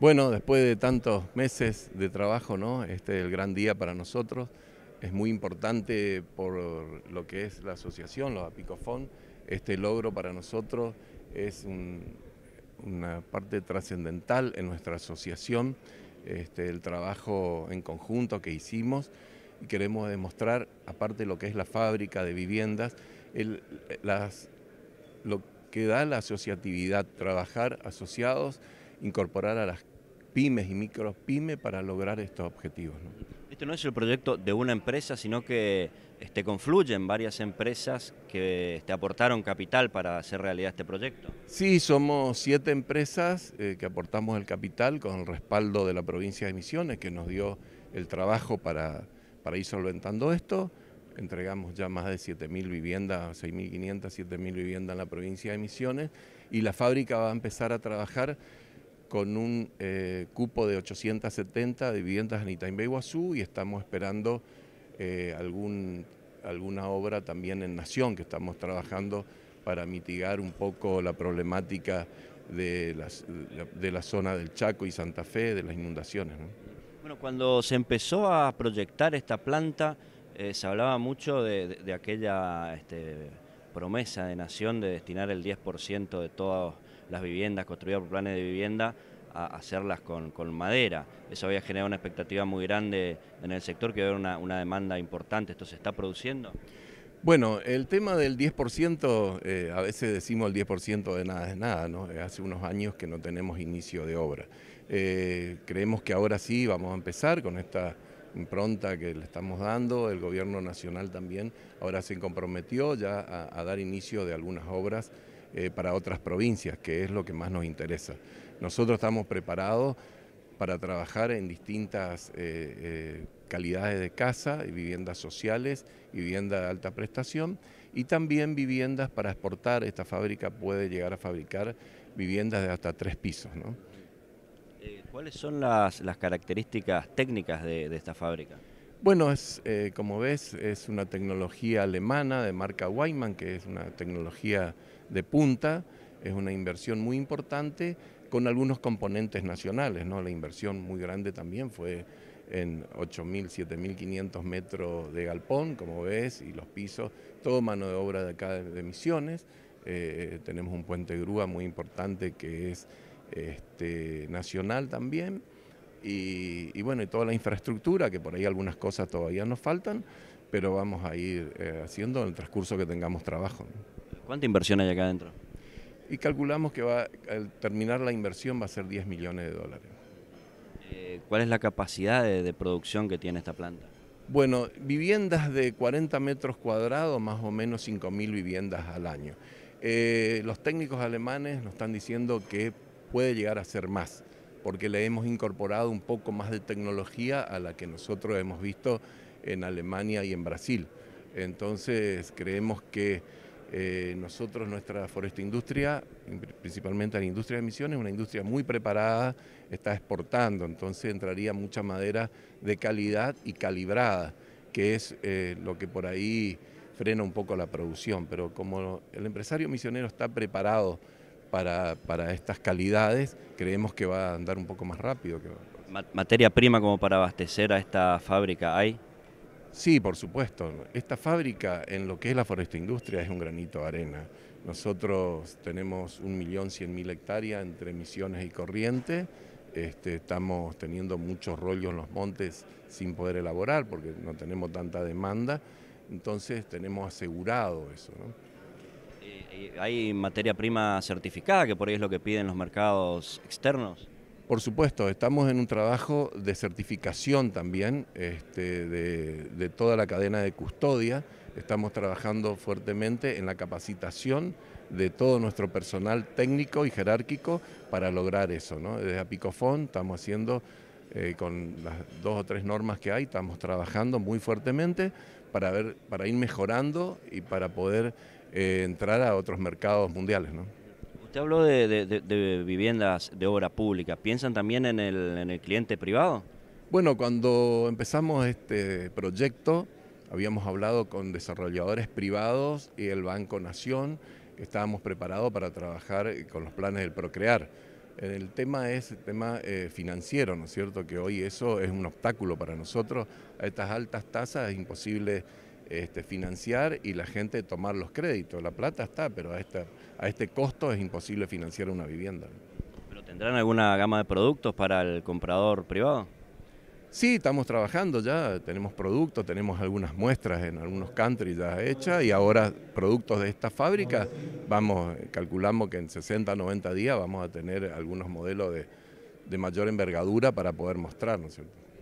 Bueno, después de tantos meses de trabajo, Este es el gran día para nosotros. Es muy importante por lo que es la asociación, los Apicofón. Este logro para nosotros es una parte trascendental en nuestra asociación, este, el trabajo en conjunto que hicimos y queremos demostrar, aparte de lo que es la fábrica de viviendas, lo que da la asociatividad, trabajar asociados incorporar a las pymes y micro pymes para lograr estos objetivos. Esto no es el proyecto de una empresa, sino que este, confluyen varias empresas que te este, aportaron capital para hacer realidad este proyecto. Sí, somos siete empresas eh, que aportamos el capital con el respaldo de la provincia de Misiones, que nos dio el trabajo para, para ir solventando esto. Entregamos ya más de 7.000 viviendas, 6.500, 7.000 viviendas en la provincia de Misiones y la fábrica va a empezar a trabajar con un eh, cupo de 870 de viviendas en y Iguazú y estamos esperando eh, alguna obra también en Nación que estamos trabajando para mitigar un poco la problemática de, las, de la zona del Chaco y Santa Fe, de las inundaciones. Bueno, cuando se empezó a proyectar esta planta, eh, se hablaba mucho de, aquella este, promesa de Nación de destinar el 10% de todos las viviendas construidas por planes de vivienda a hacerlas con, madera. Eso había generado una expectativa muy grande en el sector, que había una, una demanda importante. ¿Esto se está produciendo? Bueno, el tema del 10%, eh, a veces decimos el 10% de nada es nada, ¿no? Eh, hace unos años que no tenemos inicio de obra. Eh, creemos que ahora sí vamos a empezar con esta impronta que le estamos dando, el gobierno nacional también ahora se comprometió ya a dar inicio de algunas obras eh, para otras provincias, que es lo que más nos interesa. Nosotros estamos preparados para trabajar en distintas eh, eh, calidades de casa, viviendas sociales viviendas vivienda de alta prestación, y también viviendas para exportar. Esta fábrica puede llegar a fabricar viviendas de hasta tres pisos. ¿Cuáles son las, características técnicas de esta fábrica? Bueno, es, eh, como ves, es una tecnología alemana de marca Weiman, que es una tecnología de punta, es una inversión muy importante con algunos componentes nacionales, ¿no? La inversión muy grande también fue en 8.000, 7.500 metros de galpón, como ves, y los pisos, todo mano de obra de acá de, Misiones. Eh, tenemos un puente grúa muy importante que es este, nacional también y, bueno, y toda la infraestructura, que por ahí algunas cosas todavía nos faltan, pero vamos a ir eh, haciendo en el transcurso que tengamos trabajo. ¿Cuánta inversión hay acá adentro? Y calculamos que va, al terminar la inversión va a ser 10 millones de dólares. Eh, ¿Cuál es la capacidad de, producción que tiene esta planta? Bueno, viviendas de 40 metros cuadrados, más o menos 5.000 viviendas al año. Eh, los técnicos alemanes nos están diciendo que puede llegar a ser más porque le hemos incorporado un poco más de tecnología a la que nosotros hemos visto en Alemania y en Brasil. Entonces creemos que eh, nosotros, nuestra foresta industria, principalmente la industria de emisiones, una industria muy preparada, está exportando, entonces entraría mucha madera de calidad y calibrada, que es eh, lo que por ahí frena un poco la producción, pero como el empresario misionero está preparado, para, estas calidades, creemos que va a andar un poco más rápido. Que... ¿Materia prima como para abastecer a esta fábrica hay? Sí, por supuesto. Esta fábrica en lo que es la foresta industria, es un granito de arena. Nosotros tenemos 1.100.000 hectáreas entre Misiones y Corrientes. Este, estamos teniendo muchos rollos en los montes sin poder elaborar porque no tenemos tanta demanda. Entonces tenemos asegurado eso. ¿Hay materia prima certificada, que por ahí es lo que piden los mercados externos? Por supuesto, estamos en un trabajo de certificación también este, de, toda la cadena de custodia. Estamos trabajando fuertemente en la capacitación de todo nuestro personal técnico y jerárquico para lograr eso. ¿no? Desde Apicofón estamos haciendo, eh, con las dos o tres normas que hay, estamos trabajando muy fuertemente para, ver, para ir mejorando y para poder eh, entrar a otros mercados mundiales. ¿no? Usted habló de, viviendas de obra pública. ¿Piensan también en el, cliente privado? Bueno, cuando empezamos este proyecto, habíamos hablado con desarrolladores privados y el Banco Nación, estábamos preparados para trabajar con los planes del Procrear. El tema es tema eh, financiero, ¿no es cierto? Que hoy eso es un obstáculo para nosotros. A estas altas tasas es imposible este, financiar y la gente tomar los créditos. La plata está, pero a, este, a este costo es imposible financiar una vivienda. ¿Pero tendrán alguna gama de productos para el comprador privado? Sí, estamos trabajando ya, tenemos productos, tenemos algunas muestras en algunos countries ya hechas y ahora productos de esta fábrica vamos, calculamos que en 60, 90 días vamos a tener algunos modelos de, de mayor envergadura para poder mostrar, ¿no es cierto?